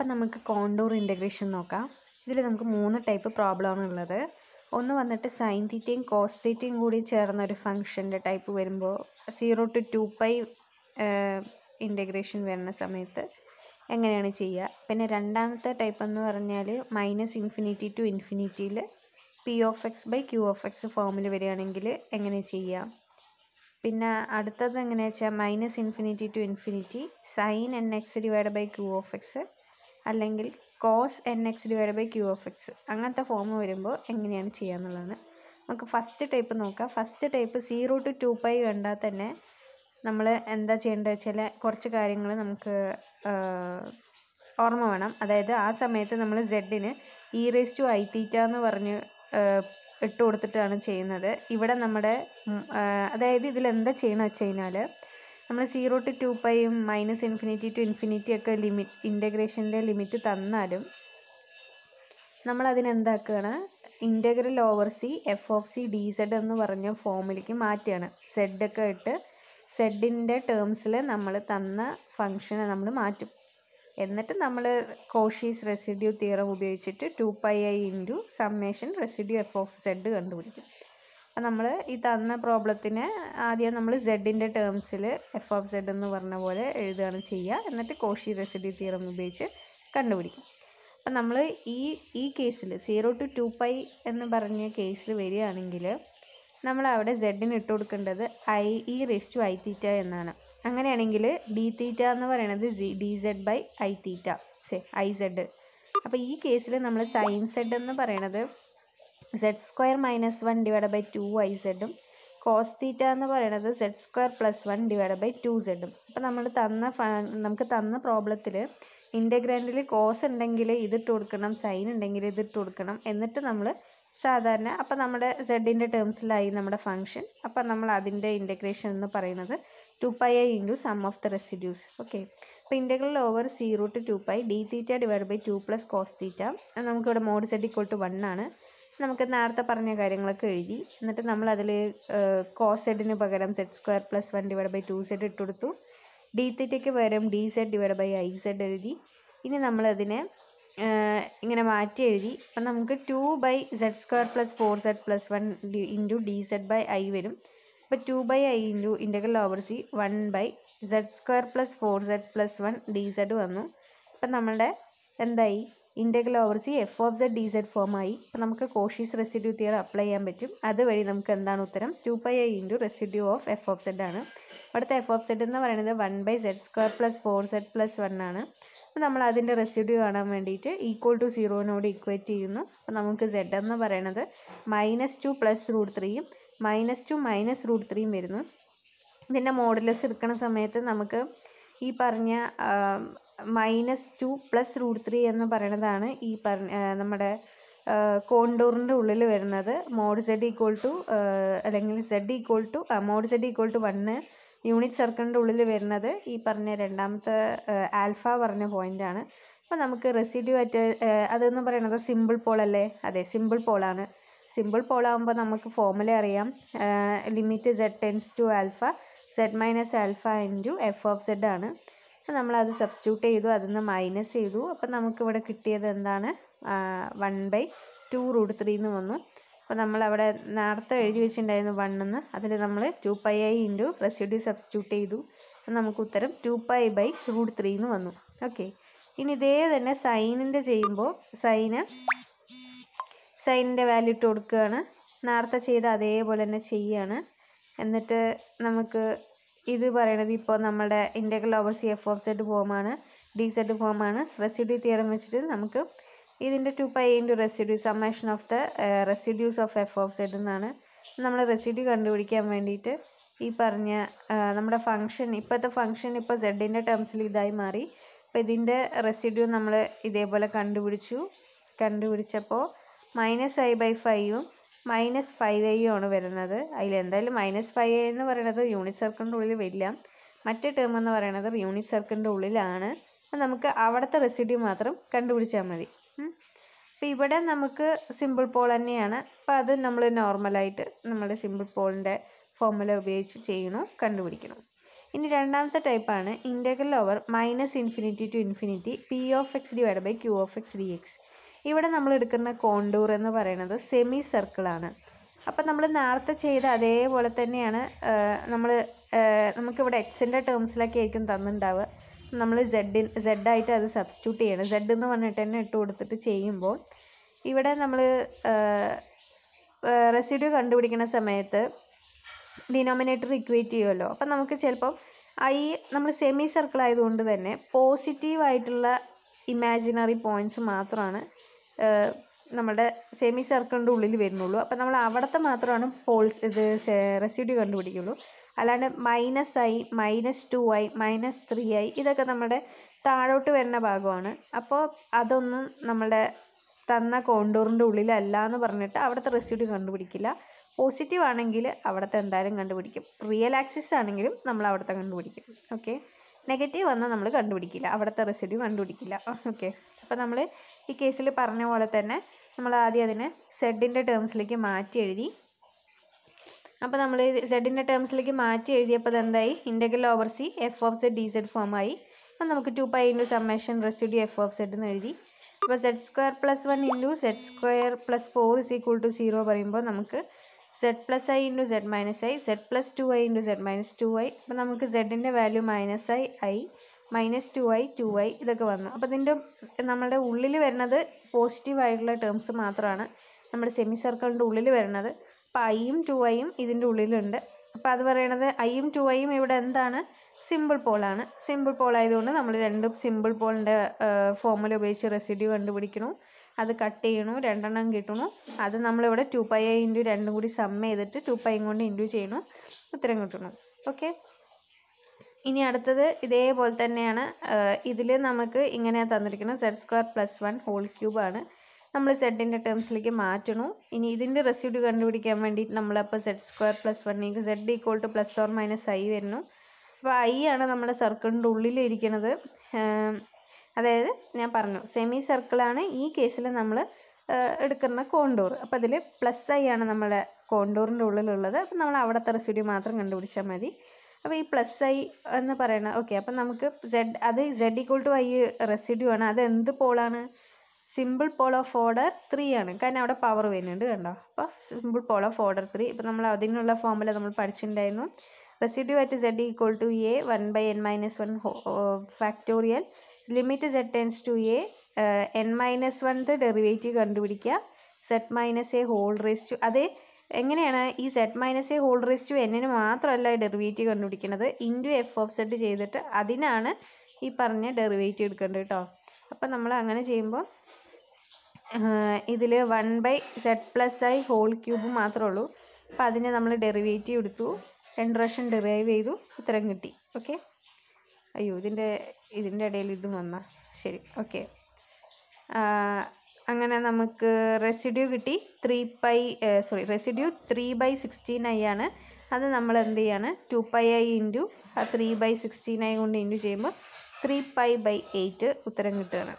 ഇപ്പം നമുക്ക് contour integration നോക്കാം ഇതിൽ നമുക്ക് മൂന്ന് ടൈപ്പ് പ്രോബ്ലമാണ് ഉള്ളത് ഒന്ന് വന്നിട്ട് സൈൻ തീറ്റയും കോസ് തീറ്റയും കൂടി ചേർന്ന ഒരു ഫംഗ്ഷൻ്റെ ടൈപ്പ് വരുമ്പോൾ zero to two pi integration വരുന്ന സമയത്ത് എങ്ങനെയാണ് ചെയ്യുക പിന്നെ രണ്ടാമത്തെ ടൈപ്പ് എന്ന് പറഞ്ഞാൽ മൈനസ് ഇൻഫിനിറ്റി ടു ഇൻഫിനിറ്റിയിൽ P of X by Q of X ഫോമിൽ വരികയാണെങ്കിൽ എങ്ങനെ ചെയ്യാം പിന്നെ അടുത്തത് എങ്ങനെയാ വെച്ചാൽ minus infinity to infinity sine N X divide by Q of X അല്ലെങ്കിൽ cos N X divide by Q of X അങ്ങനത്തെ ഫോം വരുമ്പോൾ എങ്ങനെയാണ് ചെയ്യാന്നുള്ളതാണ് നമുക്ക് ഫസ്റ്റ് ടൈപ്പ് നോക്കാം first type zero to two pi കണ്ടാൽ തന്നെ നമ്മൾ എന്താ ചെയ്യേണ്ടത് വെച്ചാൽ കുറച്ച് കാര്യങ്ങൾ നമുക്ക് ഓർമ്മ വേണം അതായത് ആ സമയത്ത് നമ്മൾ സെഡിന് E raise to I theta എന്ന് പറഞ്ഞ് ഇട്ട് കൊടുത്തിട്ടാണ് ചെയ്യുന്നത് ഇവിടെ നമ്മുടെ അതായത് ഇതിൽ എന്താ ചെയ്യണമെന്ന് വെച്ച് കഴിഞ്ഞാൽ നമ്മൾ സീറോ ടു ടു പൈയും മൈനസ് ഇൻഫിനിറ്റി ടു ഇൻഫിനിറ്റി ഒക്കെ ലിമിറ്റ് ഇൻ്റഗ്രേഷൻ്റെ ലിമിറ്റ് തന്നാലും നമ്മൾ അതിനെന്താക്കുകയാണ് integral over C F of C D Z എന്ന് പറഞ്ഞ ഫോമിലേക്ക് മാറ്റുകയാണ് സെഡ് ഒക്കെ ഇട്ട് സെഡിൻ്റെ ടേംസിൽ നമ്മൾ തന്ന ഫങ്ഷനെ നമ്മൾ മാറ്റും എന്നിട്ട് നമ്മൾ കോഷീസ് റെസിഡ്യൂ തിയറം ഉപയോഗിച്ചിട്ട് two pi I into summation residue F of Z കണ്ടുപിടിക്കും നമ്മൾ ഈ തന്ന പ്രോബ്ലത്തിന് ആദ്യം നമ്മൾ സെഡിൻ്റെ ടേംസിൽ എഫ് ഓഫ് സെഡ് എന്ന് പറഞ്ഞ പോലെ എഴുതുകയാണ് ചെയ്യുക എന്നിട്ട് കോഷി റെസിഡ്യൂ തിയറം ഉപയോഗിച്ച് കണ്ടുപിടിക്കും അപ്പം നമ്മൾ ഈ ഈ കേസിൽ സീറോ ടു ടു പൈ എന്ന് പറഞ്ഞ കേസിൽ വരികയാണെങ്കിൽ നമ്മൾ അവിടെ സെഡിന് ഇട്ട് കൊടുക്കേണ്ടത് I E raise to I theta എന്നാണ് അങ്ങനെയാണെങ്കിൽ ഡി തീറ്റ എന്ന് പറയുന്നത് G D Z by I theta സെ ഐ സെഡ് അപ്പോൾ ഈ കേസിൽ നമ്മൾ സൈൻ സെഡ് എന്ന് പറയണത് Z square minus one divide by two Y സെഡും കോസ് തീറ്റ എന്ന് പറയുന്നത് Z square plus one divide by two സെഡും അപ്പോൾ നമ്മൾ തന്ന നമുക്ക് തന്ന പ്രോബ്ലത്തിൽ ഇൻ്റഗ്രാൻഡിൽ കോസ് ഉണ്ടെങ്കിൽ ഇതിട്ട് കൊടുക്കണം സൈൻ ഉണ്ടെങ്കിൽ ഇതിട്ട് കൊടുക്കണം എന്നിട്ട് നമ്മൾ സാധാരണ അപ്പോൾ നമ്മുടെ സെഡിൻ്റെ ടേംസിലായി നമ്മുടെ ഫംഗ്ഷൻ അപ്പോൾ നമ്മൾ അതിൻ്റെ ഇൻ്റഗ്രേഷൻ എന്ന് പറയുന്നത് two pi I into sum of the residues okay അപ്പോൾ integral over zero to two pi D theta divide by two plus cos theta നമുക്കിവിടെ mod Z equal to one ആണ് നമുക്ക് നേരത്തെ പറഞ്ഞ കാര്യങ്ങളൊക്കെ എഴുതി എന്നിട്ട് നമ്മൾ അതിൽ കോസെഡിന് പകരം Z square plus one divide by two Z ഇട്ട് കൊടുത്തു ഡി തെറ്റയ്ക്ക് പകരം D Z divide by I Z എഴുതി ഇനി നമ്മളതിനെ ഇങ്ങനെ മാറ്റി എഴുതി അപ്പം നമുക്ക് two by Z square plus four Z plus one D into D Z by I വരും അപ്പോൾ two by I into integral over C one by Z square plus four Z plus one D Z വന്നു അപ്പം നമ്മളുടെ എന്തായി integral over C F of Z D Z ഫോമായി അപ്പോൾ നമുക്ക് Cauchy's residue theory apply ചെയ്യാൻ പറ്റും അതുവഴി നമുക്ക് എന്താണ് ഉത്തരം two pi I into residue of F of Z ആണ് അടുത്ത എഫ് ഓഫ് സെഡ് എന്ന് പറയുന്നത് one by Z square plus four Z plus one ആണ് അപ്പോൾ നമ്മൾ അതിൻ്റെ റെസിഡ്യൂ കാണാൻ വേണ്ടിയിട്ട് ഈക്വൽ ടു സീറോനോട് ഇക്വേറ്റ് ചെയ്യുന്നു അപ്പോൾ നമുക്ക് സെഡ് എന്ന് പറയണത് മൈനസ് ടു പ്ലസ് റൂട്ട് ത്രീയും മൈനസ് ടു മൈനസ് റൂട്ട് ത്രീയും വരുന്നു ഇതിൻ്റെ മോഡലസ് എടുക്കുന്ന സമയത്ത് നമുക്ക് ഈ പറഞ്ഞ minus two plus root three എന്ന് പറയണതാണ് ഈ പറഞ്ഞ നമ്മുടെ കോണ്ടൂറിൻ്റെ ഉള്ളിൽ വരുന്നത് മോഡ് സെഡ് ഈക്വൾ ടു അല്ലെങ്കിൽ Z equal to mod Z equal to one unit സർക്കിളിൻ്റെ ഉള്ളിൽ വരുന്നത് ഈ പറഞ്ഞ രണ്ടാമത്തെ ആൽഫ പറഞ്ഞ പോയിൻ്റാണ് അപ്പോൾ നമുക്ക് റെസിഡ്യൂ അറ്റ് അതെന്ന് പറയുന്നത് സിമ്പിൾ പോൾ അല്ലേ അതെ സിമ്പിൾ പോളാണ് സിമ്പിൾ പോളാകുമ്പോൾ നമുക്ക് ഫോമുല അറിയാം limit z tends to alpha z minus alpha into f of Z ആണ് നമ്മളത് സബ്സ്റ്റിറ്റ്യൂട്ട് ചെയ്തു അതിൽ നിന്ന് മൈനസ് ചെയ്തു അപ്പം നമുക്കിവിടെ കിട്ടിയത് എന്താണ് one by two root three എന്ന് വന്നു അപ്പോൾ നമ്മളവിടെ നേരത്തെ എഴുതി വെച്ചിട്ടുണ്ടായിരുന്നു വൺ എന്ന് അതിൽ നമ്മൾ two pi I into residue substitute ചെയ്തു നമുക്ക് ഉത്തരം two pi by root three എന്ന് വന്നു ഓക്കെ ഇനി ഇതേ തന്നെ സൈനിൻ്റെ ചെയ്യുമ്പോൾ സൈന് സൈനിൻ്റെ വാല്യൂ ഇട്ട് കൊടുക്കുകയാണ് നേരത്തെ ചെയ്ത അതേപോലെ തന്നെ ചെയ്യുകയാണ് എന്നിട്ട് നമുക്ക് ഇത് പറയണത് ഇപ്പോൾ നമ്മുടെ integral over C F of z ഫോമാണ് ഡി സെഡ് ഫോമാണ് റെസിഡ്യൂ തിയറം വെച്ചിട്ട് നമുക്ക് ഇതിൻ്റെ two pi into residue summation of the residues of F of z എന്നാണ് നമ്മൾ റെസിഡ്യൂ കണ്ടുപിടിക്കാൻ വേണ്ടിയിട്ട് ഈ പറഞ്ഞ നമ്മുടെ ഫംഗ്ഷൻ ഇപ്പോഴത്തെ ഫംഗ്ഷൻ ഇപ്പോൾ സെഡിൻ്റെ ടേംസിൽ ഇതായി മാറി അപ്പോൾ ഇതിൻ്റെ റെസിഡ്യൂ നമ്മൾ ഇതേപോലെ കണ്ടുപിടിച്ചു കണ്ടുപിടിച്ചപ്പോൾ മൈനസ് ഐ ബൈ ഫൈവും മൈനസ് ഫൈവ് എയും ആണ് വരുന്നത് അതിൽ എന്തായാലും മൈനസ് ഫൈവ് എ എന്ന് പറയുന്നത് യൂണിറ്റ് സർക്കിളിൻ്റെ ഉള്ളിൽ വരില്ല മറ്റേ ടേം എന്ന് പറയുന്നത് യൂണിറ്റ് സർക്കിളിൻ്റെ ഉള്ളിലാണ് അപ്പം നമുക്ക് അവിടുത്തെ റെസിഡ്യൂ മാത്രം കണ്ടുപിടിച്ചാൽ മതി അപ്പോൾ ഇവിടെ നമുക്ക് സിമ്പിൾ പോൾ തന്നെയാണ് അപ്പോൾ അത് നമ്മൾ നോർമലായിട്ട് നമ്മുടെ സിമ്പിൾ പോളിൻ്റെ ഫോർമുല ഉപയോഗിച്ച് ചെയ്യണോ കണ്ടുപിടിക്കണം ഇനി രണ്ടാമത്തെ ടൈപ്പാണ് integral over minus infinity to infinity p of x divide by Q of x d x ഇവിടെ നമ്മൾ എടുക്കുന്ന കോണ്ടൂർ എന്ന് പറയുന്നത് സെമി സർക്കിളാണ് അപ്പം നമ്മൾ നേരത്തെ ചെയ്ത അതേപോലെ തന്നെയാണ് നമ്മൾ നമുക്കിവിടെ എക്സിൻ്റെ ടേംസിലൊക്കെ ആയിരിക്കും തന്നിട്ടുണ്ടാവുക നമ്മൾ ജെഡിൻ ജെഡായിട്ട് അത് സബ്സ്റ്റിറ്റ്യൂട്ട് ചെയ്യണം ജെഡ് എന്ന് പറഞ്ഞിട്ട് തന്നെ ഇട്ട് കൊടുത്തിട്ട് ചെയ്യുമ്പോൾ ഇവിടെ നമ്മൾ റെസിഡ്യൂ കണ്ടുപിടിക്കുന്ന സമയത്ത് ഡിനോമിനേറ്റർ ഇക്വേറ്റ് ചെയ്യുമല്ലോ അപ്പം നമുക്ക് ചിലപ്പം ഐ നമ്മൾ സെമി സർക്കിൾ ആയതുകൊണ്ട് തന്നെ പോസിറ്റീവ് ആയിട്ടുള്ള ഇമാജിനറി പോയിൻറ്റ്സ് മാത്രമാണ് നമ്മുടെ സെമി സർക്കിളിൻ്റെ ഉള്ളിൽ വരുന്നുള്ളൂ അപ്പോൾ നമ്മൾ അവിടുത്തെ മാത്രമാണ് ഹോൾസ് ഇത് റെസിഡ്യൂ കണ്ടുപിടിക്കുള്ളൂ അല്ലാണ്ട് minus i minus two i minus three i ഇതൊക്കെ നമ്മുടെ താഴോട്ട് വരുന്ന ഭാഗമാണ് അപ്പോൾ അതൊന്നും നമ്മുടെ തന്ന കോണ്ടൂറിൻ്റെ ഉള്ളിലല്ല എന്ന് പറഞ്ഞിട്ട് അവിടുത്തെ റെസിഡ്യൂ കണ്ടുപിടിക്കില്ല പോസിറ്റീവ് ആണെങ്കിൽ അവിടുത്തെ എന്തായാലും കണ്ടുപിടിക്കും റിയൽ ആക്സിസ് ആണെങ്കിലും നമ്മൾ അവിടുത്തെ കണ്ടുപിടിക്കും ഓക്കെ നെഗറ്റീവ് വന്നാൽ നമ്മൾ കണ്ടുപിടിക്കില്ല അവിടുത്തെ റെസിഡ്യൂ കണ്ടുപിടിക്കില്ല ഓക്കെ അപ്പോൾ നമ്മൾ ഈ കേസിൽ പറഞ്ഞ പോലെ തന്നെ നമ്മൾ ആദ്യം അതിനെ സെഡിൻ്റെ ടേംസിലേക്ക് മാറ്റി എഴുതി അപ്പോൾ നമ്മൾ സെഡിൻ്റെ ടേംസിലേക്ക് മാറ്റി എഴുതിയപ്പോൾ അതെന്തായി integral over C F of Z D Z ഫോമായി അപ്പം നമുക്ക് two pi into summation residue f of Z എന്ന് എഴുതി അപ്പോൾ z square plus one into z square plus four is equal to zero പറയുമ്പോൾ നമുക്ക് z plus i into z minus i z plus two i into z minus two i അപ്പോൾ നമുക്ക് സെഡിൻ്റെ value minus i i minus two i two i ഇതൊക്കെ വന്നു അപ്പോൾ ഇതിൻ്റെ നമ്മളുടെ ഉള്ളിൽ വരുന്നത് പോസിറ്റീവായിട്ടുള്ള ടേംസ് മാത്രമാണ് നമ്മുടെ സെമി സർക്കിളിൻ്റെ ഉള്ളിൽ വരുന്നത് അപ്പോൾ ഐയും ടു ഐയും ഇതിൻ്റെ ഉള്ളിലുണ്ട് അപ്പോൾ അത് പറയണത് ഐയും ടു ഐയും ഇവിടെ എന്താണ് സിമ്പിൾ പോളാണ് സിമ്പിൾ പോൾ ആയതുകൊണ്ട് നമ്മൾ രണ്ടും സിമ്പിൾ പോളിൻ്റെ ഫോമുല ഉപയോഗിച്ച് റെസിഡ്യൂ കണ്ടുപിടിക്കണു അത് കട്ട് ചെയ്യണു രണ്ടെണ്ണം കിട്ടണു അത് നമ്മളിവിടെ ടു പൈ ഇൻറ്റു രണ്ടും കൂടി സമ്മ് ചെയ്തിട്ട് ടു പൈ കൊണ്ട് ഇൻറ്റു ചെയ്യണു ഉത്തരം കിട്ടണം ഓക്കെ ഇനി അടുത്തത് ഇതേപോലെ തന്നെയാണ് ഇതിൽ നമുക്ക് ഇങ്ങനെ തന്നിരിക്കുന്നത് z square plus one whole ക്യൂബാണ് നമ്മൾ സെഡിൻ്റെ ടേംസിലേക്ക് മാറ്റണു ഇനി ഇതിൻ്റെ റെസിഡ്യൂ കണ്ടുപിടിക്കാൻ വേണ്ടിയിട്ട് നമ്മളപ്പോൾ സെഡ് സ്ക്വയർ പ്ലസ് വണ്ണിക്ക് z equal to plus or minus i വരുന്നു അപ്പോൾ ഐ ആണ് നമ്മുടെ സർക്കിളിൻ്റെ ഉള്ളിലിരിക്കുന്നത് അതായത് ഞാൻ പറഞ്ഞു സെമി സർക്കിളാണ് ഈ കേസിൽ നമ്മൾ എടുക്കുന്ന കോണ്ടൂർ അപ്പോൾ അതിൽ പ്ലസ് ഐ ആണ് നമ്മുടെ കോണ്ടൂറിൻ്റെ ഉള്ളിലുള്ളത് അപ്പോൾ നമ്മൾ അവിടുത്തെ റെസിഡ്യൂ മാത്രം കണ്ടുപിടിച്ചാൽ മതി അപ്പോൾ ഈ പ്ലസ് ഐ എന്ന് പറയണ ഓക്കെ അപ്പം നമുക്ക് സെഡ് അത് z equal to i residue ആണ് അത് എന്ത് പോളാണ് simple pole of order three ആണ് കാരണം അവിടെ പവർ വരുന്നുണ്ട് കണ്ടോ അപ്പോൾ simple pole of order three ഇപ്പം നമ്മൾ അതിനുള്ള ഫോമുല നമ്മൾ പഠിച്ചിട്ടുണ്ടായിരുന്നു residue at z equal to a one by n minus one factorial limit z tends to a n minus വൺത്തെ ഡെറിവേറ്റീവ് കണ്ടുപിടിക്കുക z minus a whole raise to അതേ എങ്ങനെയാണ് ഈ z minus a whole raise to എന്നിന് മാത്രമല്ല derivative കണ്ടുപിടിക്കുന്നത് into f of Z ചെയ്തിട്ട് അതിനാണ് ഈ പറഞ്ഞ ഡെറിവേറ്റീവ് എടുക്കേണ്ടത് കേട്ടോ അപ്പം നമ്മൾ അങ്ങനെ ചെയ്യുമ്പോൾ ഇതിൽ one by z plus i whole cube മാത്രമേ ഉള്ളൂ അപ്പം അതിന് നമ്മൾ ഡെറിവേറ്റീവ് എടുത്തു രണ്ട് പ്രാവശ്യം ഡെറൈവ് ചെയ്തു ഇത്രയും കിട്ടി ഓക്കെ അയ്യോ ഇതിൻ്റെ ഇതിൻ്റെ ഇടയിൽ ഇതും വന്നാൽ ശരി ഓക്കെ അങ്ങനെ നമുക്ക് റെസിഡ്യൂ കിട്ടി three pi sorry residue three by sixteen i ആണ് അത് നമ്മൾ എന്ത് ചെയ്യാണ് ടു പൈ ഐ ഇൻറ്റു ആ ത്രീ ബൈ സിക്സ്റ്റീൻ ഐ കൊണ്ട് ഇൻറ്റു ചെയ്യുമ്പോൾ ത്രീ പൈ ബൈ എയ്റ്റ് ഉത്തരം കിട്ടുകയാണ്